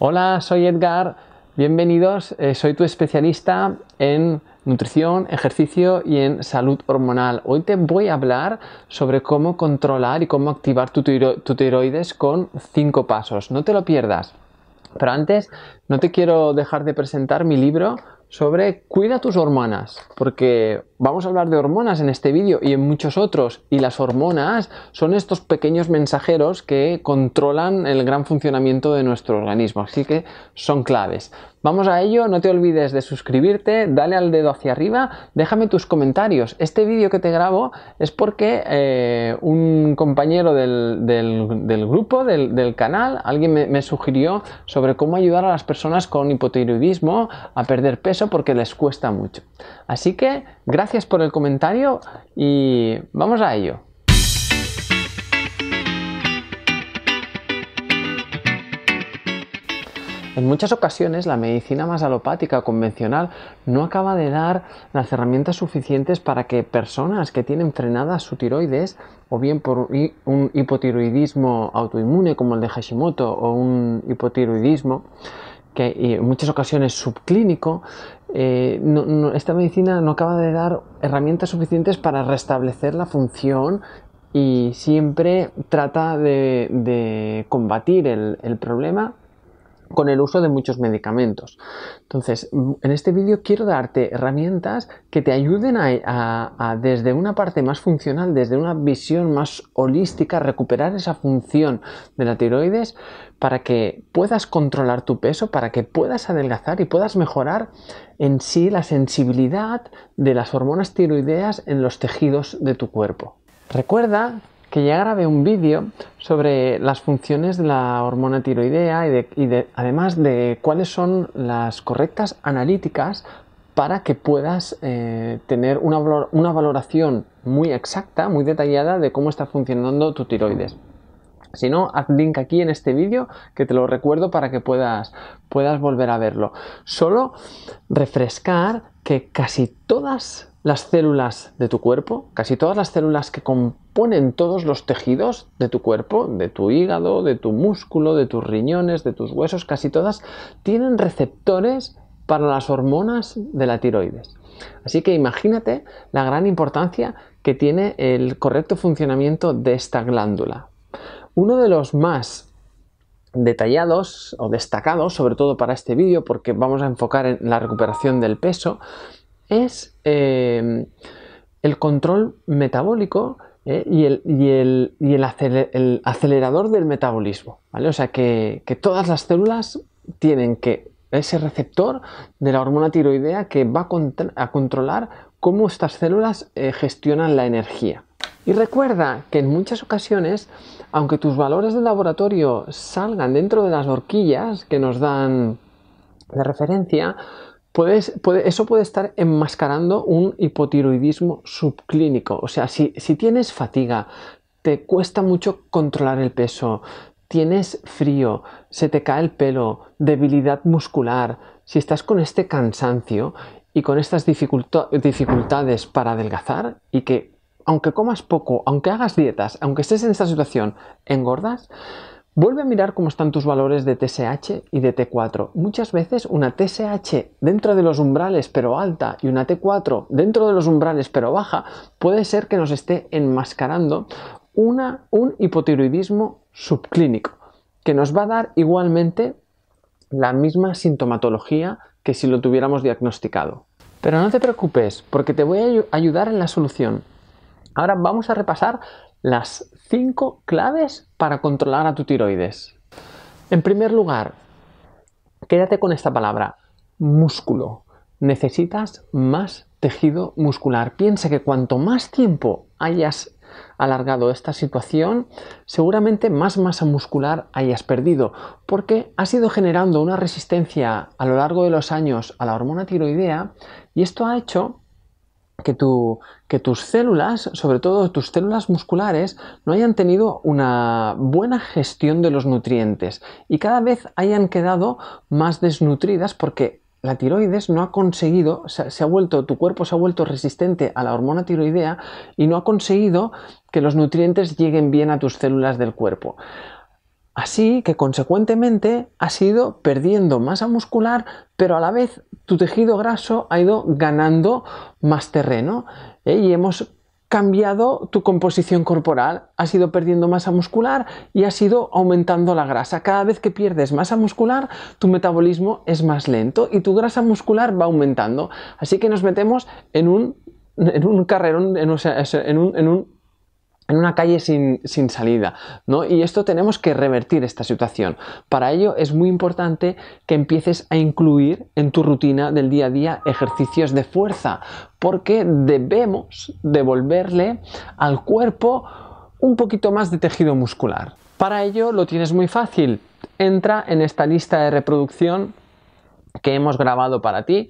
Hola, soy Edgar, bienvenidos, eh, soy tu especialista en nutrición, ejercicio y en salud hormonal. Hoy te voy a hablar sobre cómo controlar y cómo activar tu, tiroides con 5 pasos, no te lo pierdas. Pero antes, no te quiero dejar de presentar mi libro sobre Cuida tus hormonas, porque vamos a hablar de hormonas en este vídeo y en muchos otros. Y las hormonas son estos pequeños mensajeros que controlan el gran funcionamiento de nuestro organismo. Así que son claves. Vamos a ello, no te olvides de suscribirte, dale al dedo hacia arriba, déjame tus comentarios. Este vídeo que te grabo es porque eh, un compañero del, del, grupo, del, canal, alguien me, me, sugirió sobre cómo ayudar a las personas con hipotiroidismo a perder peso porque les cuesta mucho. Así que, gracias gracias por el comentario y vamos a ello. En muchas ocasiones la medicina más alopática convencional no acaba de dar las herramientas suficientes para que personas que tienen frenadas su tiroides o bien por un hipotiroidismo autoinmune como el de Hashimoto o un hipotiroidismo que eh, en muchas ocasiones subclínico, eh, esta medicina no acaba de dar herramientas suficientes para restablecer la función y siempre trata de, combatir el problema con el uso de muchos medicamentos. Entonces, mm, en este vídeo quiero darte herramientas que te ayuden a, desde una parte más funcional, desde una visión más holística, recuperar esa función de la tiroides para que puedas controlar tu peso, para que puedas adelgazar y puedas mejorar en sí la sensibilidad de las hormonas tiroideas en los tejidos de tu cuerpo. Recuerda que ya grabé un vídeo sobre las funciones de la hormona tiroidea y, además de cuáles son las correctas analíticas para que puedas eh, tener una, una valoración muy exacta, muy detallada de cómo está funcionando tu tiroides. Si no, haz link aquí en este vídeo que te lo recuerdo para que puedas, puedas volver a verlo. Solo refrescar que casi todas las células de tu cuerpo, casi todas las células que componen todos los tejidos de tu cuerpo, de tu hígado, de tu músculo, de tus riñones, de tus huesos, casi todas tienen receptores para las hormonas de la tiroides. Así que imagínate la gran importancia que tiene el correcto funcionamiento de esta glándula. Uno de los más detallados o destacados, sobre todo para este vídeo, porque vamos a enfocar en la recuperación del peso, es em, el control metabólico ¿eh? y, el, acelerador del metabolismo. O sea que, todas las células tienen que ese receptor de la hormona tiroidea que va a, controlar cómo estas células eh, gestionan la energía. Y recuerda que en muchas ocasiones, aunque tus valores de laboratorio salgan dentro de las horquillas que nos dan de referencia, puede, eso puede estar enmascarando un hipotiroidismo subclínico. O sea, si, si tienes fatiga, te cuesta mucho controlar el peso, tienes frío, se te cae el pelo, debilidad muscular, si estás con este cansancio y con estas dificultades para adelgazar y que aunque comas poco, aunque hagas dietas, aunque estés en esta situación, engordas, Vuelve a mirar cómo están tus valores de TSH y de T4. Muchas veces una TSH dentro de los umbrales pero alta y una T4 dentro de los umbrales pero baja puede ser que nos esté enmascarando una, un hipotiroidismo subclínico que nos va a dar igualmente la misma sintomatología que si lo tuviéramos diagnosticado. Pero no te preocupes porque te voy a ayudar en la solución. Ahora vamos a repasar las 5 claves para controlar a tu tiroides. En primer lugar, quédate con esta palabra, músculo. Necesitas más tejido muscular. Piensa que cuanto más tiempo hayas alargado esta situación, seguramente más masa muscular hayas perdido, porque ha ido generando una resistencia a lo largo de los años a la hormona tiroidea y esto ha hecho que, tus células, sobre todo tus células musculares, no hayan tenido una buena gestión de los nutrientes y cada vez hayan quedado más desnutridas porque la tiroides no ha conseguido, se, ha vuelto, tu cuerpo se ha vuelto resistente a la hormona tiroidea y no ha conseguido que los nutrientes lleguen bien a tus células del cuerpo. Así que consecuentemente has ido perdiendo masa muscular, pero a la vez tu tejido graso ha ido ganando más terreno ¿eh? y hemos cambiado tu composición corporal, has ido perdiendo masa muscular y has ido aumentando la grasa. Cada vez que pierdes masa muscular, tu metabolismo es más lento y tu grasa muscular va aumentando. Así que nos metemos en un, en un carrerón, en un en una calle sin, salida, ¿no? Y esto tenemos que revertir esta situación. Para ello es muy importante que empieces a incluir en tu rutina del día a día ejercicios de fuerza, porque debemos devolverle al cuerpo un poquito más de tejido muscular. Para ello lo tienes muy fácil. Entra en esta lista de reproducción que hemos grabado para ti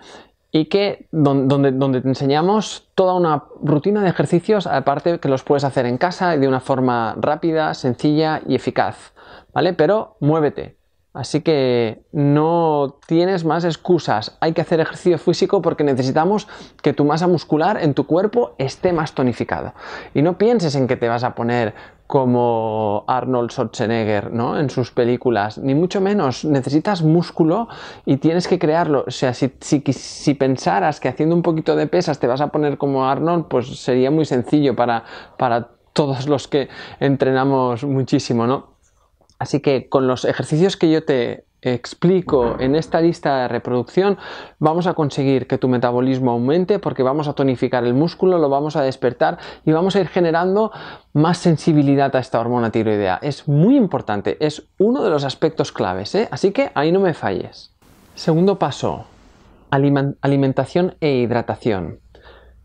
y que donde, donde, te enseñamos toda una rutina de ejercicios, aparte que los puedes hacer en casa y de una forma rápida, sencilla y eficaz, ¿vale? Pero muévete. Así que no tienes más excusas. Hay que hacer ejercicio físico porque necesitamos que tu masa muscular en tu cuerpo esté más tonificado. Y no pienses en que te vas a poner como Arnold Schwarzenegger ¿no? en sus películas, ni mucho menos. Necesitas músculo y tienes que crearlo. O sea, si, si, pensaras que haciendo un poquito de pesas te vas a poner como Arnold, pues sería muy sencillo para, para todos los que entrenamos muchísimo, ¿no? Así que con los ejercicios que yo te explico en esta lista de reproducción vamos a conseguir que tu metabolismo aumente porque vamos a tonificar el músculo, lo vamos a despertar y vamos a ir generando más sensibilidad a esta hormona tiroidea. Es muy importante, es uno de los aspectos claves, ¿eh? así que ahí no me falles. Segundo paso, alimentación e hidratación.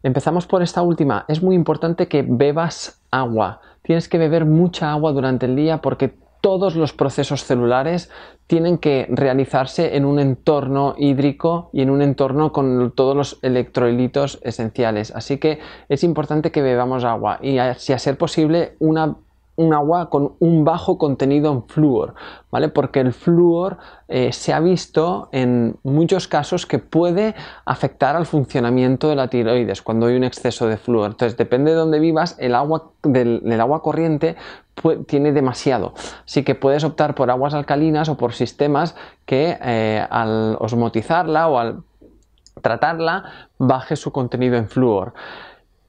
Empezamos por esta última. Es muy importante que bebas agua. Tienes que beber mucha agua durante el día porque todos los procesos celulares tienen que realizarse en un entorno hídrico y en un entorno con todos los electrolitos esenciales. Así que es importante que bebamos agua y si a ser posible una un agua con un bajo contenido en flúor, ¿vale? Porque el flúor eh, se ha visto en muchos casos que puede afectar al funcionamiento de la tiroides cuando hay un exceso de flúor. Entonces, depende de dónde vivas, el agua del agua corriente tiene demasiado. Así que puedes optar por aguas alcalinas o por sistemas que eh, al osmotizarla o al tratarla baje su contenido en flúor.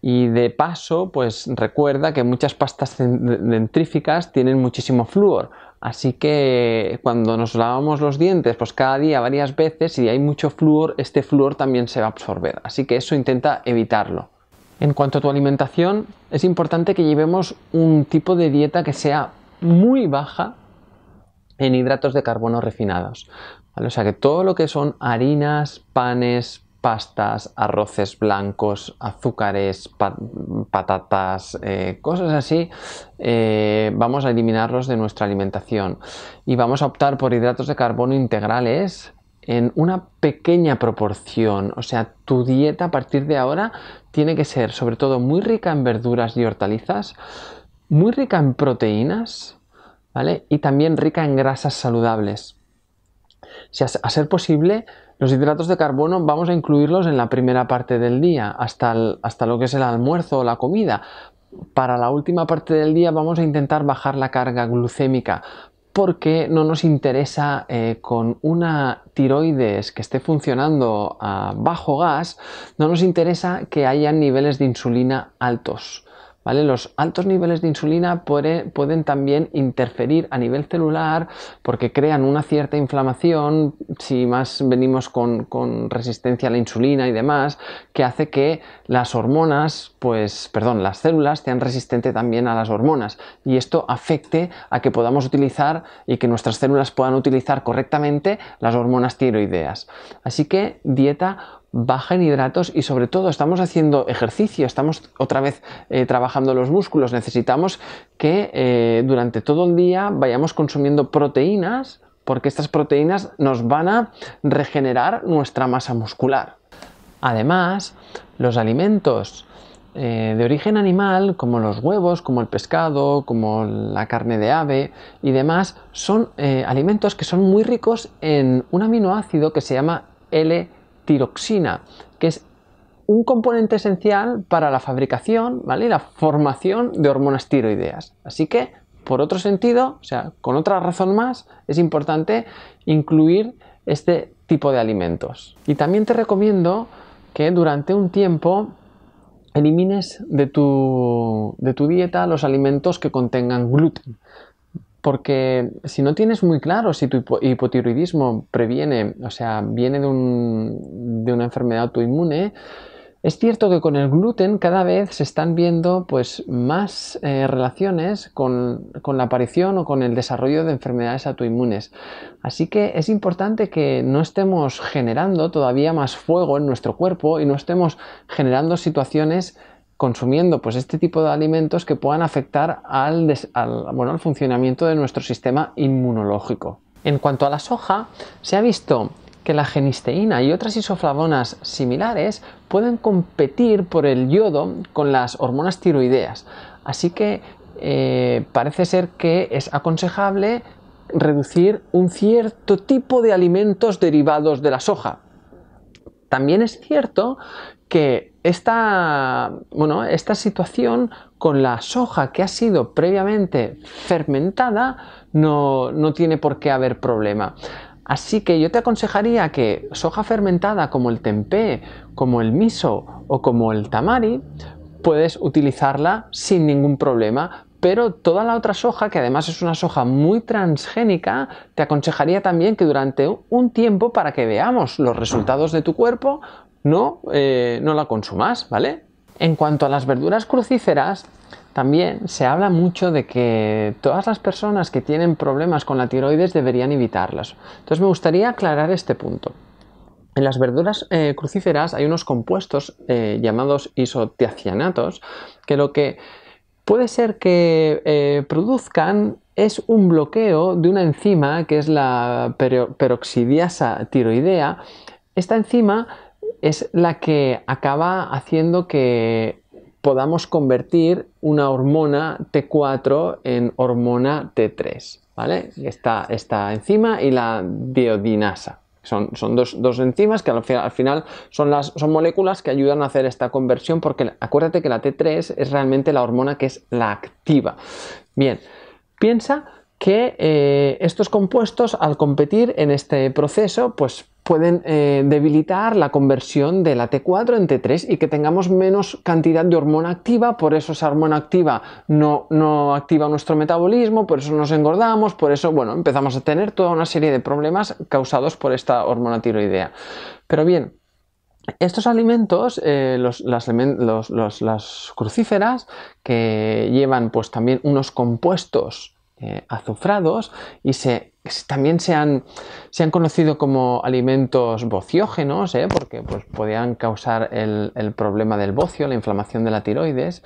Y de paso, pues recuerda que muchas pastas dentríficas tienen muchísimo flúor. Así que cuando nos lavamos los dientes, pues cada día varias veces, si hay mucho flúor, este flúor también se va a absorber. Así que eso intenta evitarlo. En cuanto a tu alimentación, es importante que llevemos un tipo de dieta que sea muy baja en hidratos de carbono refinados. O sea que todo lo que son harinas, panes, pastas, arroces blancos, azúcares, patatas, eh, cosas así, eh, vamos a eliminarlos de nuestra alimentación. Y vamos a optar por hidratos de carbono integrales en una pequeña proporción. O sea, tu dieta a partir de ahora tiene que ser sobre todo muy rica en verduras y hortalizas, muy rica en proteínas, ¿vale? Y también rica en grasas saludables. Si a, ser posible, los hidratos de carbono vamos a incluirlos en la primera parte del día, hasta, hasta lo que es el almuerzo o la comida, para la última parte del día vamos a intentar bajar la carga glucémica, porque no nos interesa eh, con una tiroides que esté funcionando a bajo gas, no nos interesa que haya niveles de insulina altos. Los altos niveles de insulina pueden también interferir a nivel celular porque crean una cierta inflamación, si más venimos con, resistencia a la insulina y demás, que hace que las hormonas, pues, perdón, las células sean resistentes también a las hormonas y esto afecte a que podamos utilizar y que nuestras células puedan utilizar correctamente las hormonas tiroideas. Así que dieta baja en hidratos y sobre todo estamos haciendo ejercicio, estamos otra vez eh, trabajando los músculos, necesitamos que eh, durante todo el día vayamos consumiendo proteínas porque estas proteínas nos van a regenerar nuestra masa muscular. Además, los alimentos eh, de origen animal, como los huevos, como el pescado, como la carne de ave y demás, son alimentos que son muy ricos en un aminoácido que se llama L tiroxina, que es un componente esencial para la fabricación ¿vale? y la formación de hormonas tiroideas. Así que, por otro sentido, o sea, con otra razón más, es importante incluir este tipo de alimentos. Y también te recomiendo que durante un tiempo elimines de de tu dieta los alimentos que contengan gluten porque si no tienes muy claro si tu hipotiroidismo previene, o sea, viene de, una enfermedad autoinmune, es cierto que con el gluten cada vez se están viendo pues, más eh, relaciones con, con, la aparición o con el desarrollo de enfermedades autoinmunes. Así que es importante que no estemos generando todavía más fuego en nuestro cuerpo y no estemos generando situaciones consumiendo pues este tipo de alimentos que puedan afectar al, funcionamiento de nuestro sistema inmunológico. En cuanto a la soja, se ha visto que la genisteína y otras isoflavonas similares pueden competir por el yodo con las hormonas tiroideas. Así que eh, parece ser que es aconsejable reducir un cierto tipo de alimentos derivados de la soja, también es cierto que esta, situación con la soja que ha sido previamente fermentada no, no tiene por qué haber problema. Así que yo te aconsejaría que soja fermentada como el tempé, como el miso o como el tamari, puedes utilizarla sin ningún problema pero toda la otra soja, que además es una soja muy transgénica, te aconsejaría también que durante un tiempo para que veamos los resultados de tu cuerpo, no, eh, no la consumas, ¿vale? En cuanto a las verduras crucíferas, también se habla mucho de que todas las personas que tienen problemas con la tiroides deberían evitarlas. Entonces me gustaría aclarar este punto. En las verduras eh, crucíferas hay unos compuestos eh, llamados isotiacianatos que lo que puede ser que eh, produzcan es un bloqueo de una enzima que es la peroxidiasa tiroidea. Esta enzima es la que acaba haciendo que podamos convertir una hormona T4 en hormona T3, ¿vale? Esta, esta enzima y la diodinasa. Son, son dos, enzimas que al, final son, las, son moléculas que ayudan a hacer esta conversión porque acuérdate que la T3 es realmente la hormona que es la activa. Bien, piensa que eh, estos compuestos al competir en este proceso pues pueden eh, debilitar la conversión de la T4 en T3 y que tengamos menos cantidad de hormona activa, por eso esa hormona activa no, no activa nuestro metabolismo, por eso nos engordamos, por eso, bueno, empezamos a tener toda una serie de problemas causados por esta hormona tiroidea. Pero bien, estos alimentos, eh, los, las, crucíferas, que llevan pues también unos compuestos eh, azufrados y se que también se han, conocido como alimentos bociógenos, ¿eh? porque pues, podían causar el, el, problema del bocio, la inflamación de la tiroides.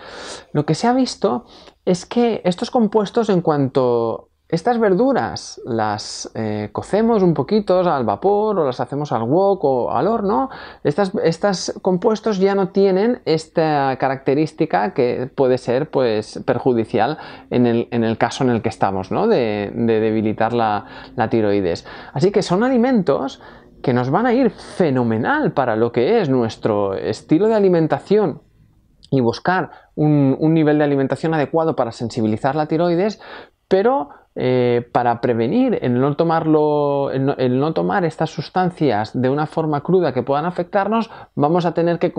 Lo que se ha visto es que estos compuestos, en cuanto estas verduras las eh, cocemos un poquito al vapor o las hacemos al wok o al horno. Estas, estos compuestos ya no tienen esta característica que puede ser pues, perjudicial en el, caso en el que estamos, ¿no? de, debilitar la, tiroides. Así que son alimentos que nos van a ir fenomenal para lo que es nuestro estilo de alimentación y buscar un, un nivel de alimentación adecuado para sensibilizar la tiroides, pero eh, para prevenir el no, tomar estas sustancias de una forma cruda que puedan afectarnos, vamos a tener que,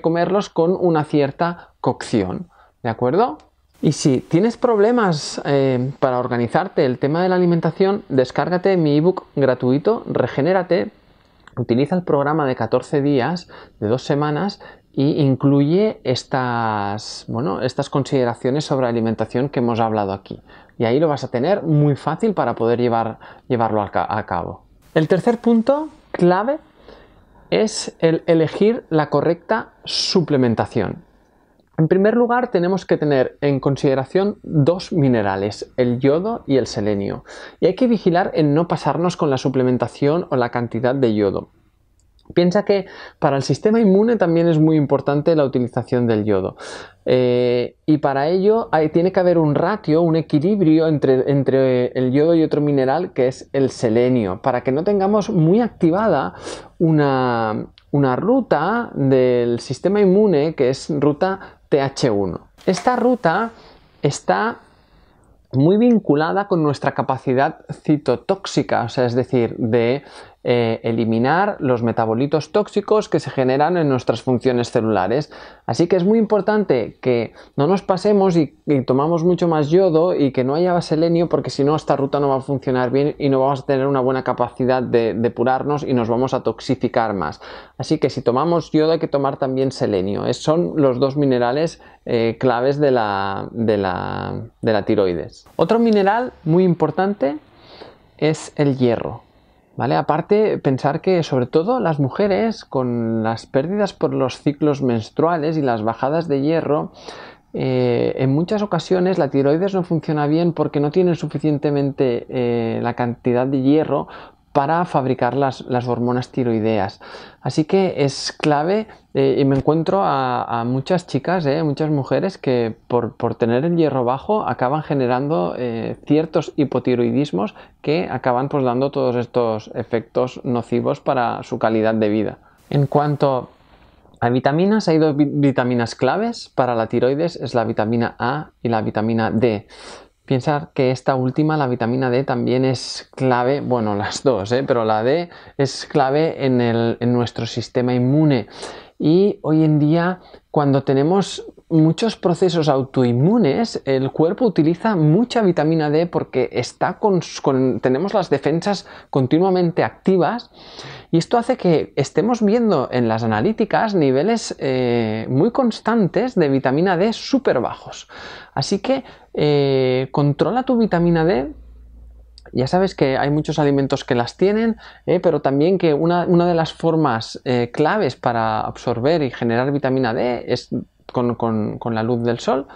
comerlos con una cierta cocción. ¿De acuerdo? Y si tienes problemas eh, para organizarte el tema de la alimentación, descárgate mi ebook gratuito, Regenérate, utiliza el programa de 14 días, de dos semanas, y incluye estas, estas consideraciones sobre alimentación que hemos hablado aquí y ahí lo vas a tener muy fácil para poder llevar, llevarlo a cabo. El tercer punto clave es el elegir la correcta suplementación. En primer lugar, tenemos que tener en consideración dos minerales, el yodo y el selenio, y hay que vigilar en no pasarnos con la suplementación o la cantidad de yodo. Piensa que para el sistema inmune también es muy importante la utilización del yodo. Eh, y para ello tiene que haber un ratio, un equilibrio entre, el yodo y otro mineral que es el selenio, para que no tengamos muy activada una, una ruta del sistema inmune que es ruta TH1. Esta ruta está muy vinculada con nuestra capacidad citotóxica, o sea, es decir, de eh, eliminar los metabolitos tóxicos que se generan en nuestras funciones celulares. Así que es muy importante que no nos pasemos y, tomamos mucho más yodo y que no haya selenio porque si no esta ruta no va a funcionar bien y no vamos a tener una buena capacidad de depurarnos y nos vamos a toxificar más. Así que si tomamos yodo hay que tomar también selenio. Es, son los dos minerales eh, claves de la tiroides. Otro mineral muy importante es el hierro. ¿Vale? Aparte, pensar que sobre todo las mujeres con las pérdidas por los ciclos menstruales y las bajadas de hierro, eh, en muchas ocasiones la tiroides no funciona bien porque no tienen suficientemente eh, la cantidad de hierro para fabricar las, las hormonas tiroideas. Así que es clave eh, y me encuentro a, muchas chicas, eh, muchas mujeres que por, tener el hierro bajo acaban generando eh, ciertos hipotiroidismos que acaban pues, dando todos estos efectos nocivos para su calidad de vida. En cuanto a vitaminas, hay dos vitaminas claves para la tiroides, es la vitamina A y la vitamina D. Pensar que esta última, la vitamina D, también es clave, bueno, las dos, ¿eh? pero la D es clave en, el, en nuestro sistema inmune. Y hoy en día, cuando tenemos muchos procesos autoinmunes, el cuerpo utiliza mucha vitamina D porque está tenemos las defensas continuamente activas y esto hace que estemos viendo en las analíticas niveles eh, muy constantes de vitamina D súper bajos. Así que eh, controla tu vitamina D ya sabes que hay muchos alimentos que las tienen, eh, pero también que una, de las formas claves para absorber y generar vitamina D es con, la luz del sol.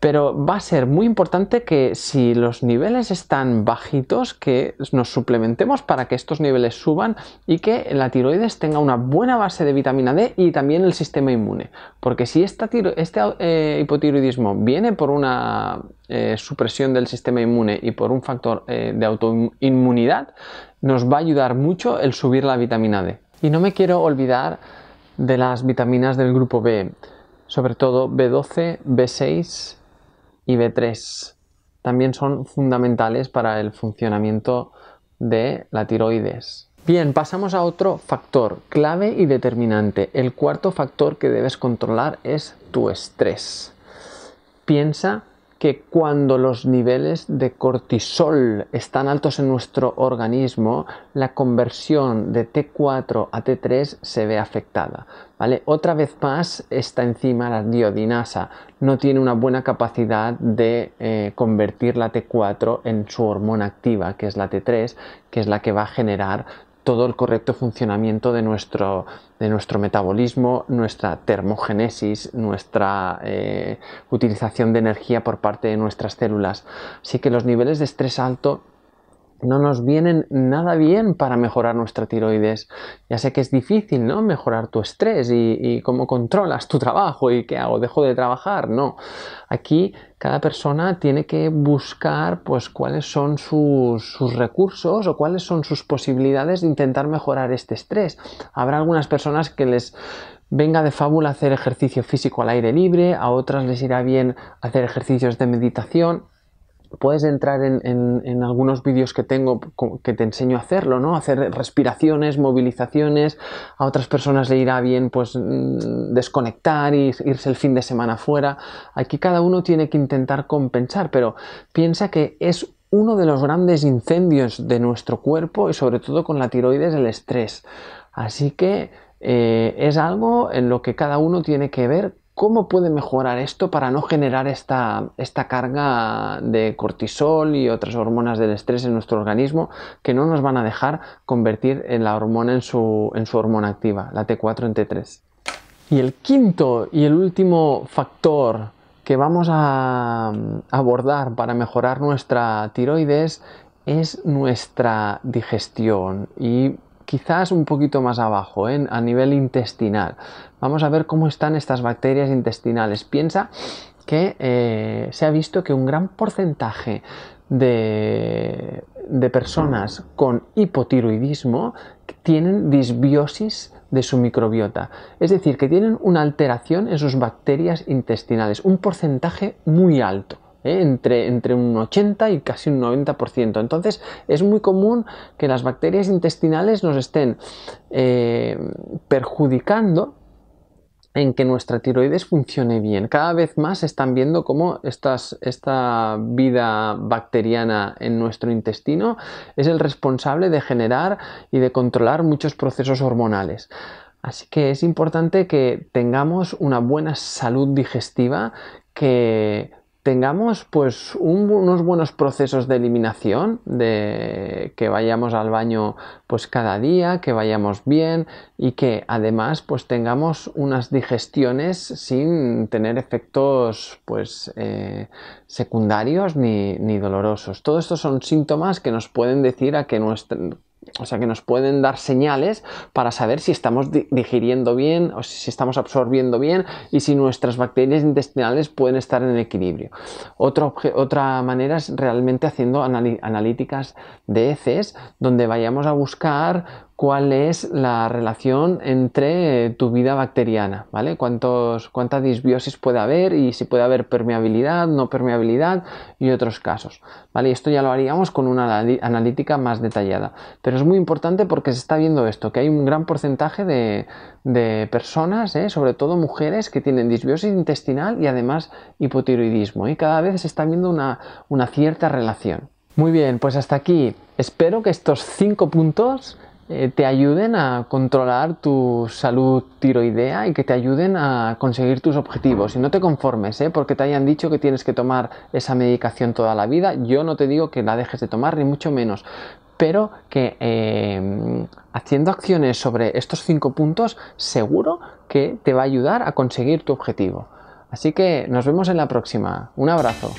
Pero va a ser muy importante que si los niveles están bajitos, que nos suplementemos para que estos niveles suban y que la tiroides tenga una buena base de vitamina D y también el sistema inmune. Porque si este eh, hipotiroidismo viene por una eh, supresión del sistema inmune y por un factor eh, de autoinmunidad, nos va a ayudar mucho el subir la vitamina D. Y no me quiero olvidar de las vitaminas del grupo B sobre todo B12, B6 y B3. También son fundamentales para el funcionamiento de la tiroides. Bien, pasamos a otro factor clave y determinante. El cuarto factor que debes controlar es tu estrés. Piensa que cuando los niveles de cortisol están altos en nuestro organismo, la conversión de T4 a T3 se ve afectada. ¿vale? Otra vez más, esta enzima, la diodinasa, no tiene una buena capacidad de eh, convertir la T4 en su hormona activa, que es la T3, que es la que va a generar todo el correcto funcionamiento de nuestro, de nuestro metabolismo, nuestra termogénesis, nuestra eh, utilización de energía por parte de nuestras células. Así que los niveles de estrés alto no nos vienen nada bien para mejorar nuestra tiroides. Ya sé que es difícil, ¿no? Mejorar tu estrés y, cómo controlas tu trabajo y qué hago, dejo de trabajar. No. Aquí cada persona tiene que buscar pues cuáles son sus, sus recursos o cuáles son sus posibilidades de intentar mejorar este estrés. Habrá algunas personas que les venga de fábula hacer ejercicio físico al aire libre, a otras les irá bien hacer ejercicios de meditación puedes entrar en, algunos vídeos que tengo que te enseño a hacerlo, ¿no? Hacer respiraciones, movilizaciones, a otras personas le irá bien pues mm, desconectar y irse el fin de semana fuera. Aquí cada uno tiene que intentar compensar, pero piensa que es uno de los grandes incendios de nuestro cuerpo y sobre todo con la tiroides el estrés. Así que eh, es algo en lo que cada uno tiene que ver ¿Cómo puede mejorar esto para no generar esta, esta, carga de cortisol y otras hormonas del estrés en nuestro organismo que no nos van a dejar convertir en la hormona en su, en su hormona activa, la T4 en T3? Y el quinto y el último factor que vamos a abordar para mejorar nuestra tiroides es nuestra digestión y quizás un poquito más abajo, ¿eh? a nivel intestinal. Vamos a ver cómo están estas bacterias intestinales. Piensa que eh, se ha visto que un gran porcentaje de personas con hipotiroidismo tienen disbiosis de su microbiota. Es decir, que tienen una alteración en sus bacterias intestinales, un porcentaje muy alto. ¿eh? entre, entre un 80 y casi un 90%. Entonces es muy común que las bacterias intestinales nos estén eh, perjudicando en que nuestra tiroides funcione bien. Cada vez más están viendo cómo esta vida bacteriana en nuestro intestino es el responsable de generar y de controlar muchos procesos hormonales. Así que es importante que tengamos una buena salud digestiva que tengamos pues unos buenos procesos de eliminación, de que vayamos al baño pues cada día, que vayamos bien y que además pues tengamos unas digestiones sin tener efectos pues eh, secundarios ni, dolorosos. Todo estos son síntomas que nos pueden decir a que nuestra, o sea que nos pueden dar señales para saber si estamos digiriendo bien o si estamos absorbiendo bien y si nuestras bacterias intestinales pueden estar en equilibrio. Otra, otra manera es realmente haciendo analíticas de heces donde vayamos a buscar cuál es la relación entre tu vida bacteriana, ¿vale? Cuántos, cuánta disbiosis puede haber y si puede haber permeabilidad, no permeabilidad y otros casos, ¿vale? esto ya lo haríamos con una analítica más detallada. Pero es muy importante porque se está viendo esto, que hay un gran porcentaje de, personas, ¿eh? sobre todo mujeres, que tienen disbiosis intestinal y además hipotiroidismo. Y cada vez se está viendo una, una cierta relación. Muy bien, pues hasta aquí. Espero que estos cinco puntos eh, te ayuden a controlar tu salud tiroidea y que te ayuden a conseguir tus objetivos. Y no te conformes, ¿eh? porque te hayan dicho que tienes que tomar esa medicación toda la vida. Yo no te digo que la dejes de tomar, ni mucho menos pero que eh, haciendo acciones sobre estos cinco puntos seguro que te va a ayudar a conseguir tu objetivo. Así que nos vemos en la próxima. Un abrazo.